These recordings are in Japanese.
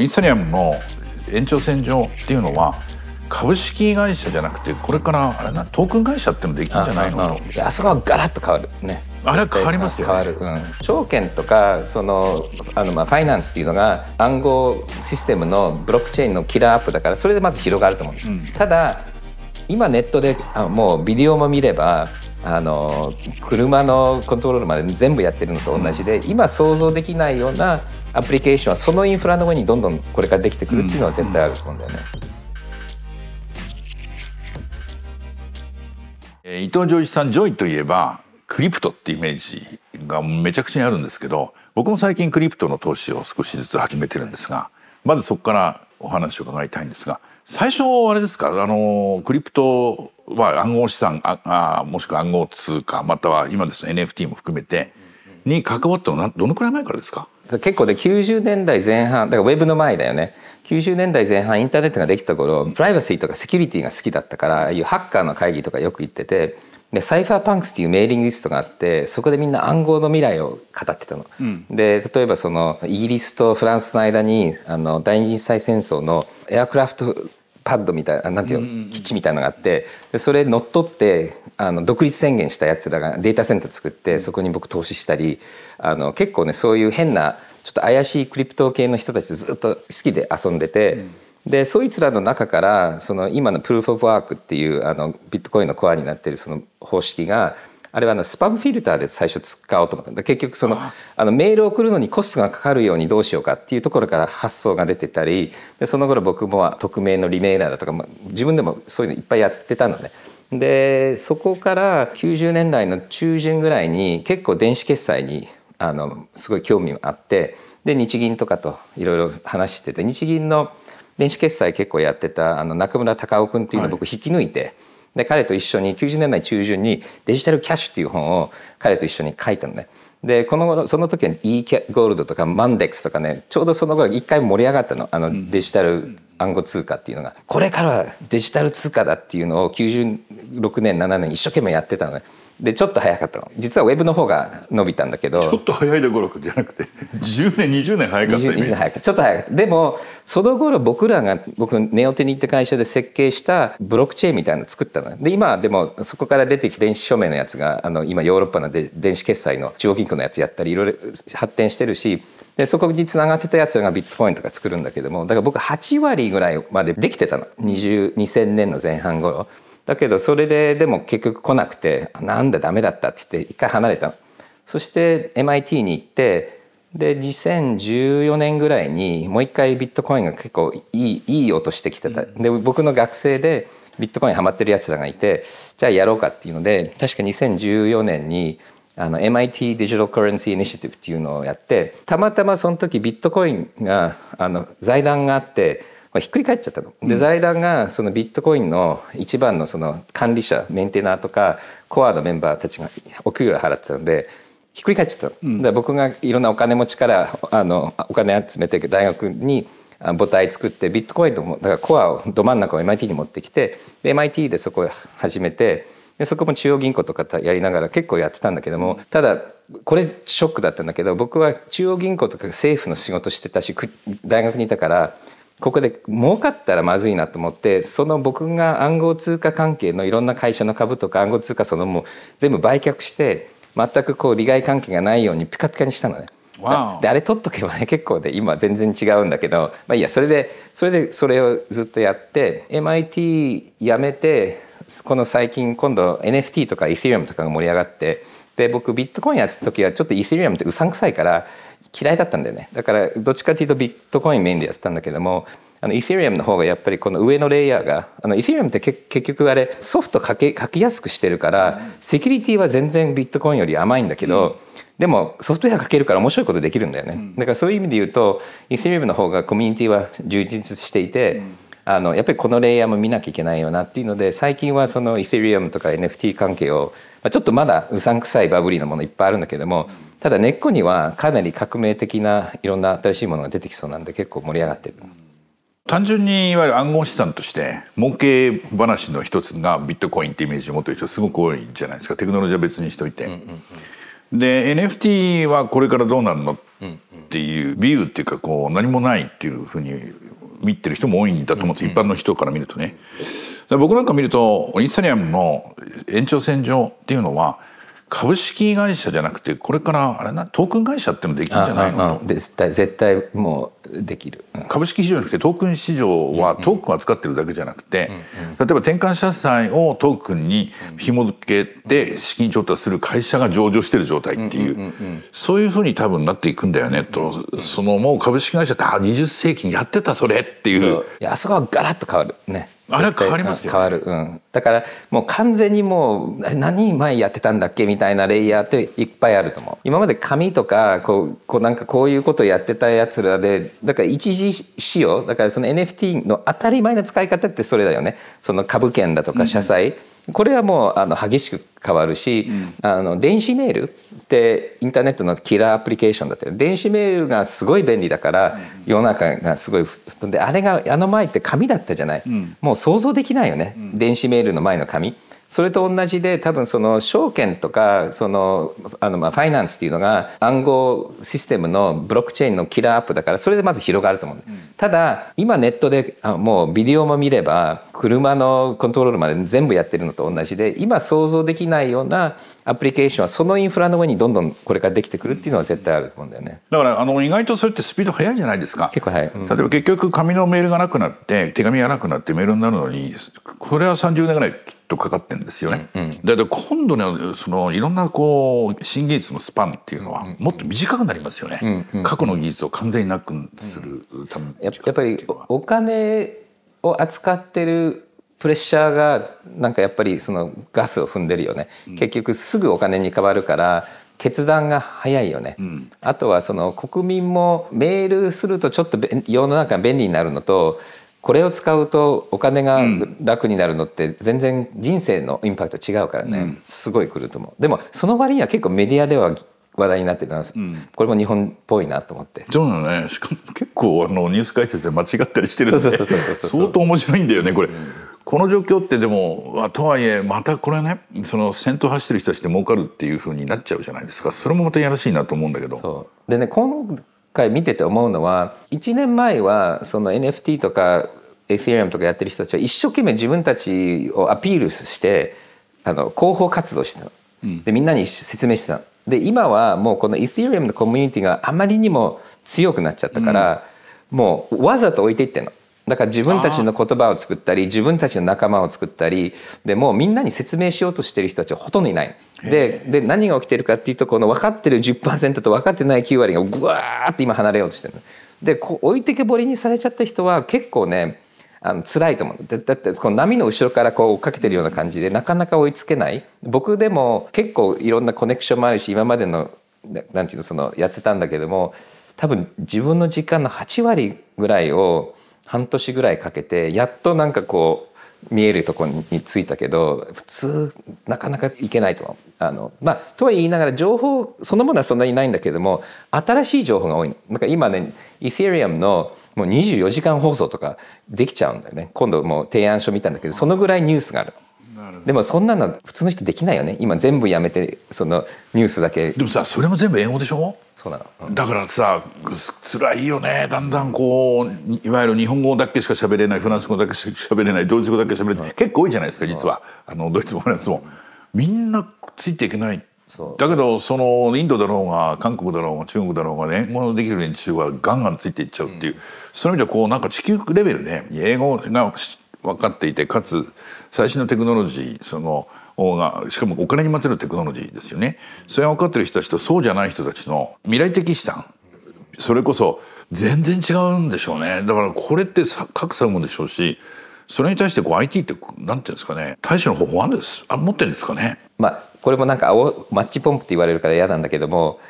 イーサリアムの延長線上っていうのは株式会社じゃなくてこれからあれなトークン会社ってのできるんじゃないのあそこはガラッと変わるねあれ変わりますよ、ね、変わる、うん、証券とかそのあのまあファイナンスっていうのが暗号システムのブロックチェーンのキラーアップだからそれでまず広がると思うんです、うん、ただ今ネットであもうビデオも見ればあの車のコントロールまで全部やってるのと同じで、うん、今想像できないようなアプリケーションはそのインフラの上にどんどんこれからできてくるっていうのは絶対あると思うんだよね。うんうん、伊藤浄一さんジョイといえばクリプトってイメージがめちゃくちゃにあるんですけど僕も最近クリプトの投資を少しずつ始めてるんですがまずそこからお話を伺いたいんですが最初あれですかあのクリプトは暗号資産ああもしくは暗号通貨または今ですね NFT も含めてに関わったのはどのくらい前からですか結構で90年代前半だからウェブの前だよね90年代前半インターネットができた頃プライバシーとかセキュリティが好きだったからいうハッカーの会議とかよく行ってて。でサイファーパンクスっていうメーリングリストがあってそこでみんな暗号の未来を語ってたの。うん、で例えばそのイギリスとフランスの間にあの第二次世界戦争のエアクラフトパッドみたいな何んていうの、基地みたいなのがあってでそれ乗っ取ってあの独立宣言したやつらがデータセンター作ってそこに僕投資したりあの結構ねそういう変なちょっと怪しいクリプト系の人たちずっと好きで遊んでて。うんでそいつらの中からその今のプルーフ・オブ・ワークっていうあのビットコインのコアになってるその方式があれはあのスパムフィルターで最初使おうと思った結局そのあのメールを送るのにコストがかかるようにどうしようかっていうところから発想が出てたりでその頃僕も匿名のリメイラーだとか、まあ、自分でもそういうのいっぱいやってたので。でそこから90年代の中旬ぐらいに結構電子決済にあのすごい興味があってで日銀とかといろいろ話してて日銀の電子決済結構やってたあの中村隆夫君っていうのを僕引き抜いて、はい、で彼と一緒に90年代中旬に「デジタルキャッシュ」っていう本を彼と一緒に書いたのね。でこのその時に e ゴールドとかマンデックスとかねちょうどその頃一回盛り上がったのあのデジタル暗号通貨っていうのが、これからはデジタル通貨だっていうのを96年7年一生懸命やってたのねでちょっと早かったの実はウェブの方が伸びたんだけどちょっと早いで語録じゃなくて10年20年早かった早かちょっと早かったでもその頃僕らが僕ネオテニって会社で設計したブロックチェーンみたいなの作ったので今でもそこから出てきて電子署名のやつがあの今ヨーロッパので電子決済の中央銀行のやつやったりいろいろ発展してるしでそこにつながってたやつがビットコインとか作るんだけどもだから僕8割ぐらいまでできてたの20 2000年の前半頃。だけどそれででも結局来なくてなんだダメだったって言って一回離れたそして MIT に行ってで2014年ぐらいにもう一回ビットコインが結構いいいい音してきてた、で僕の学生でビットコインハマってるやつらがいてじゃあやろうかっていうので確か2014年にあの MIT デジタル・カレンシー・イニシティブっていうのをやってたまたまその時ビットコインがあの財団があってまあ、ひっくり返っちゃったの。で財団がそのビットコインの一番のその管理者メンテナーとかコアのメンバーたちがお給料払ってたんでひっくり返っちゃったの。だから僕がいろんなお金持ちからあのお金集めて大学に母体作ってビットコインのだからコアをど真ん中を MIT に持ってきてで MIT でそこを始めてでそこも中央銀行とかやりながら結構やってたんだけどもただこれショックだったんだけど僕は中央銀行とか政府の仕事してたし大学にいたからここで儲かったらまずいなと思ってその僕が暗号通貨関係のいろんな会社の株とか暗号通貨そのも全部売却して全くこう利害関係がないようにピカピカにしたのね。であれ取っとけばね結構で今全然違うんだけどまあいいやそれでそれでそれをずっとやって MIT 辞めてこの最近今度 NFT とか Ethereum とかが盛り上がってで僕ビットコインやってた時はちょっと Ethereum ってうさんくさいから嫌いだったんだよねだからどっちかというとビットコインメインでやってたんだけどもあのイセリアムの方がやっぱりこの上のレイヤーがあのイセリアムって結局あれソフト書き書きやすくしてるから、セキュリティは全然ビットコインより甘いんだけど、うん、でもソフトウェアかけるから面白いことできるんだよね、うん、だからそういう意味で言うとイセリアムの方がコミュニティは充実していて、うんあのやっぱりこのレイヤーも見なきゃいけないよなっていうので最近はそのイーリアムとか NFT 関係を、まあ、ちょっとまだうさんくさいバブリーなものいっぱいあるんだけどもただ根っこにはかなり革命的ないろんな新しいものが出てきそうなんで結構盛り上がってる。単純にいわゆる暗号資産として儲け話の一つがビットコインってイメージを持ってる人すごく多いじゃないですかテクノロジーは別にしといて。うんうんうん、で NFT はこれからどうなるのっていうビューっていうかこう何もないっていうふうに見てる人も多いんだと思って一般の人から見るとね。僕なんか見るとインスタリアムの延長線上っていうのは株式会社じゃなくてこれからあれなトークン会社ってもできるんじゃないの絶対絶対もうできる、うん、株式市場じゃなくてトークン市場はトークンを扱ってるだけじゃなくて、うん、例えば転換社債をトークンに紐付けて資金調達する会社が上場してる状態っていうそういうふうに多分なっていくんだよねと、うん、そのもう株式会社って20世紀にやってたそれっていういやあそこはガラッと変わるね。あれ変わりますよ、ね、変わる、うん、だからもう完全にもう何前やってたんだっけみたいなレイヤーっていっぱいあると思う今まで紙とかこうこうなんかこういうことやってたやつらでだから一時使用だからその NFT の当たり前の使い方ってそれだよねその株券だとか社債、うんこれはもうあの激しく変わるし、うん、あの電子メールってインターネットのキラーアプリケーションだった電子メールがすごい便利だから、うん、世の中がすごいであれがあの前って紙だったじゃない、うん、もう想像できないよね、電子メールの前の紙。それと同じで多分その証券とかそのあのまあファイナンスっていうのが暗号システムのブロックチェーンのキラーアップだからそれでまず広がると思う、うん、ただ今ネットであもうビデオも見れば車のコントロールまで全部やってるのと同じで今想像できないようなアプリケーションはそのインフラの上にどんどんこれからできてくるっていうのは絶対あると思うんだよねだからあの意外とそれってスピード速いじゃないですか結構早い、うん、例えば結局紙のメールがなくなって手紙がなくなってメールになるのにこれは30年ぐらいとかかってんですよね。うんうん、だけど今度ねそのいろんなこう新技術のスパンっていうのはもっと短くなりますよね。過去の技術を完全になくするため、うん、やっぱりお金を扱ってるプレッシャーがなんかやっぱりそのガスを踏んでるよね。結局すぐお金に変わるから。決断が早いよね、うん、あとはその国民もメールするとちょっと世の中便利になるのとこれを使うとお金が楽になるのって全然人生のインパクト違うからね、うん、すごいくると思うでもその割には結構メディアでは話題になってたんです、うん、これも日本っぽいなと思ってそうのねしかも結構あのニュース解説で間違ったりしてるんで相当面白いんだよねこれ、うん、この状況ってでもとはいえまたこれねその先頭走ってる人たちで儲かるっていうふうになっちゃうじゃないですかそれもまたやらしいなと思うんだけどでね今回見てて思うのは1年前はその NFT とかエス t h e r とかやってる人たちは一生懸命自分たちをアピールしてあの広報活動してたでみんなに説明してたの。で今はもうこのイ t h e r のコミュニティがあまりにも強くなっちゃったから、うん、もうわざと置いていってんの。だから自分たちの言葉を作ったり自分たちの仲間を作ったりでもうみんなに説明しようとしてる人たちはほとんどいない。でで何が起きてるかっていうとこの分かってる10%と分かってない9割がぐわーって今離れようとしてる。で置いてけぼりにされちゃった人は結構ねあの辛いと思うだってこの波の後ろからこうかけてるような感じでなかなか追いつけない僕でも結構いろんなコネクションもあるし今までのなんていうのそのやってたんだけども多分自分の時間の8割ぐらいを半年ぐらいかけてやっとなんかこう見えるとこに着いたけど普通なかなか行けないとあのまあとは言いながら情報そのものはそんなにないんだけども新しい情報が多いの。なんか今ねイーリアムのもう24時間放送とかできちゃうんだよね今度もう提案書見たんだけどそのぐらいニュースがあるでもそんなの普通の人できないよね今全部やめてそのニュースだけでもさそれも全部英語でしょそうなの、うん、だからさつらいよねだんだんこういわゆる日本語だけしか喋れないフランス語だけしか喋れないドイツ語だけ喋れない、うん、結構多いじゃないですか実は、あのドイツもフランスもみんなついていけないだけどそのインドだろうが韓国だろうが中国だろうがね英語のできる連中はガンガンついていっちゃうっていう、うん、そういう意味ではこうなんか地球レベルで、ね、英語が分かっていてかつ最新のテクノロジーそのがしかもお金にまつるテクノロジーですよねそれが分かっている人たちとそうじゃない人たちの未来的資産それこそ全然違うんでしょうねだからこれって格差生むんでしょうしそれに対してこう IT ってなんていうんですかね対処の方法あるんですあ持ってるんですかね、まあ、これもなんか青マッチポンプって言われるから嫌なんだけども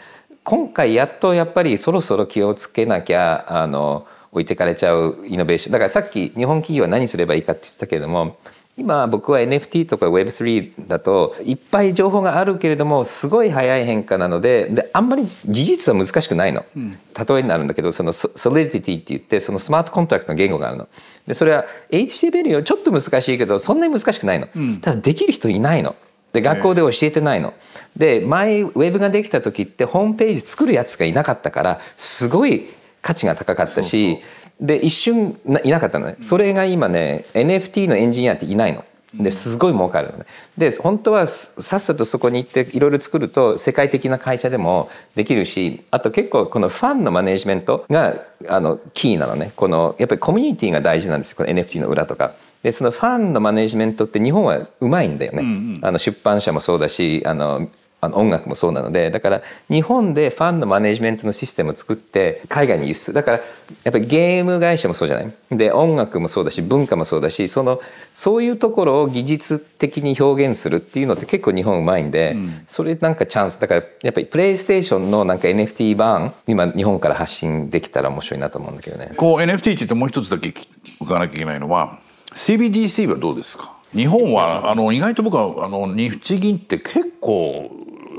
今回やっとやっぱりそろそろ気をつけなきゃあの置いてかれちゃうイノベーションだからさっき日本企業は何すればいいかって言ってたけれども今僕は NFT とか Web3 だといっぱい情報があるけれどもすごい早い変化なのでであんまり技術は難しくないの、うん、例えになるんだけどそのソリディティって言ってそのスマートコントラクトの言語があるのでそれは HTML よりちょっと難しいけどそんなに難しくないの、うん、ただできる人いないので学校で教えてないの。で前ウェブができた時ってホームページ作るやつがいなかったからすごい価値が高かったしで一瞬いなかったのね、うん、それが今ね NFT のエンジニアっていないの。ですごい儲かるのね。で本当はさっさとそこに行っていろいろ作ると世界的な会社でもできるしあと結構このファンのマネジメントがあのキーなのねこのやっぱりコミュニティが大事なんですよこの NFT の裏とか。でそのファンのマネジメントって日本はうまいんだよね、うんうん、あの出版社もそうだしあのあの音楽もそうなのでだから日本でファンのマネジメントのシステムを作って海外に輸出だからやっぱりゲーム会社もそうじゃないで音楽もそうだし文化もそうだしそのそういうところを技術的に表現するっていうのって結構日本うまいんで、うん、それなんかチャンスだからやっぱりプレイステーションのなんか NFT 版今日本から発信できたら面白いなと思うんだけどね。こう NFT って言ってもう一つだけ聞かなきゃいけないのは CBDC はどうですか日本はあの意外と僕はあの日銀って結構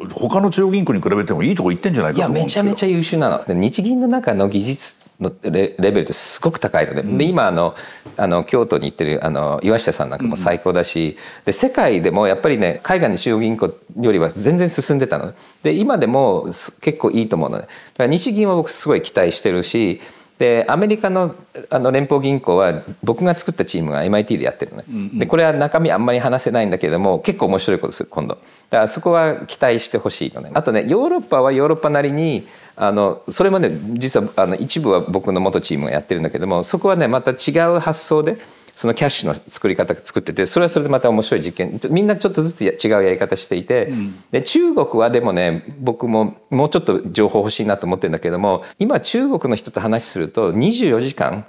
他の中央銀行に比べてもいいとこ行ってんじゃないかと思うんですいやめちゃめちゃ優秀なの日銀の中の技術のレレベルってすごく高いのでうん、で今あのあの京都に行ってるあの岩下さんなんかも最高だし、うん、で世界でもやっぱりね海外の中央銀行よりは全然進んでたので今でも結構いいと思うのでだ日銀は僕すごい期待してるしでアメリカのあの連邦銀行は僕が作ったチームが MIT でやってるのね、うんうん、でこれは中身あんまり話せないんだけれども結構面白いことする今度だからそこは期待してほしいのねあとねヨーロッパはヨーロッパなりにあのそれもね実はあの一部は僕の元チームがやってるんだけどもそこはねまた違う発想で。そのキャッシュの作り方作っててそれはそれでまた面白い実験みんなちょっとずつ違うやり方していて、うん、で中国はでもね僕ももうちょっと情報欲しいなと思ってるんだけども今中国の人と話すると24時間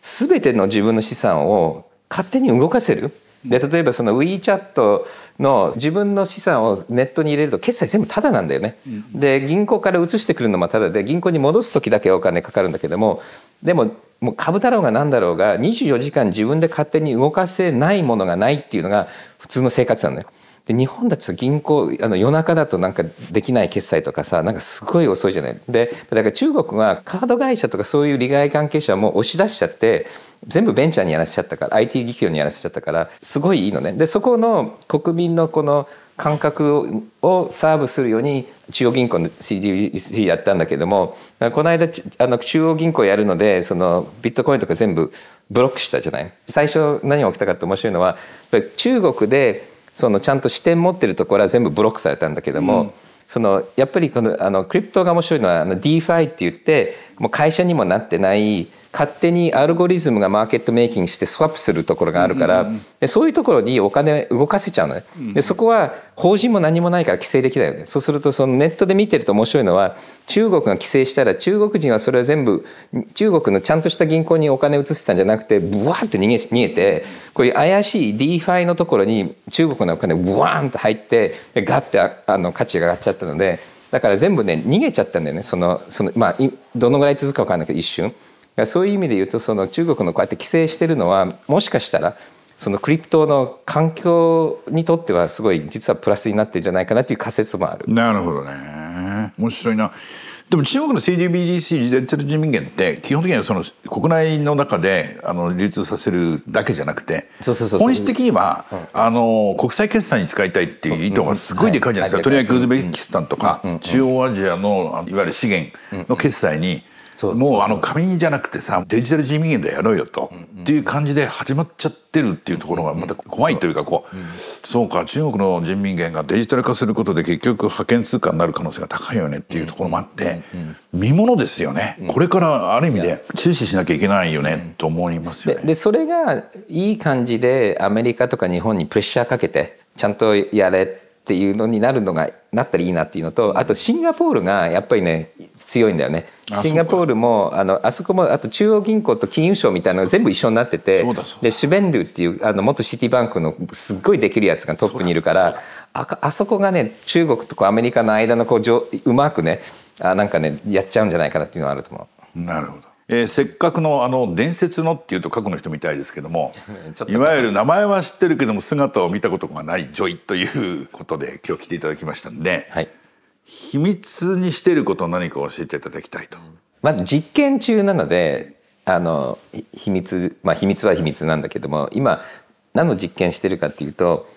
全ての自分の資産を勝手に動かせる。で例えばその WeChat の自分の資産をネットに入れると決済全部タダなんだよね。で銀行から移してくるのもタダで銀行に戻す時だけお金かかるんだけどもでももう株だろうが何だろうが24時間自分で勝手に動かせないものがないっていうのが普通の生活なんだよ。で日本だと銀行あの夜中だとなんかできない決済とかさなんかすごい遅いじゃない。でだから中国はカード会社とかそういう利害関係者も押し出しちゃって全部ベンチャーにやらせちゃったから IT 企業にやらせちゃったからすごいいいのね。でそこの国民のこの感覚をサーブするように中央銀行の CDC やったんだけどもこの間あの中央銀行やるのでそのビットコインとか全部ブロックしたじゃない最初何が起きたかって面白いのは中国でそのちゃんと視点持ってるところは全部ブロックされたんだけども、うん、そのやっぱりこのあのクリプトが面白いのはあの DeFi って言ってもう会社にもなってない勝手にアルゴリズムがマーケットメイキングしてスワップするところがあるから、でそういうところにお金動かせちゃうのね。でそこは法人も何もないから規制できないよねそうするとそのネットで見てると面白いのは中国が規制したら中国人はそれは全部中国のちゃんとした銀行にお金移したんじゃなくてブワーって逃げ逃げてこういう怪しい DeFi のところに中国のお金ブワーンと入ってでガッてあの価値が上がっちゃったのでだから全部ね逃げちゃったんだよねそのそのまあどのぐらい続くか分かんないけど一瞬。そういう意味で言うとその中国のこうやって規制してるのはもしかしたらそのクリプトの環境にとってはすごい実はプラスになってるんじゃないかなという仮説もある。なるほどね面白いなでも中国の CDBDC デジタル人民元って基本的にはその国内の中であの流通させるだけじゃなくて本質的には、あの国際決済に使いたいっていう意図がすごいでかいじゃないですか、とりあえずウズベキスタンとか、中央アジアのいわゆる資源の決済に、もうあの紙じゃなくてさデジタル人民元でやろうよと、っていう感じで始まっちゃってるっていうところがまた怖いというかこう、そうか中国の人民元がデジタル化することで結局派遣通貨になる可能性が高いよねっていうところもあって、見ものですよね、これからある意味で注視しなきゃいけないよね、と思いますよね。でそれがいい感じでアメリカとか日本にプレッシャーかけてちゃんとやれっていうのになるのがなったらいいなっていうのとあとシンガポールがやっぱりね強いんだよねシンガポールもあのあそこもあと中央銀行と金融省みたいなのが全部一緒になっててでシュベンドゥっていうあの元シティバンクのすっごいできるやつがトップにいるからああそこがね中国とアメリカの間のこううまくねあなんかねやっちゃうんじゃないかなっていうのはあると思う。なるほどえー、せっかくのあの伝説のっていうと過去の人みたいですけども いわゆる名前は知ってるけども姿を見たことがないジョイということで今日来ていただきましたんで、はい、秘密にしてること何か教えていただきたいと。まあ、実験中なのであの秘密、まあ、秘密は秘密なんだけども今何の実験してるかっていうと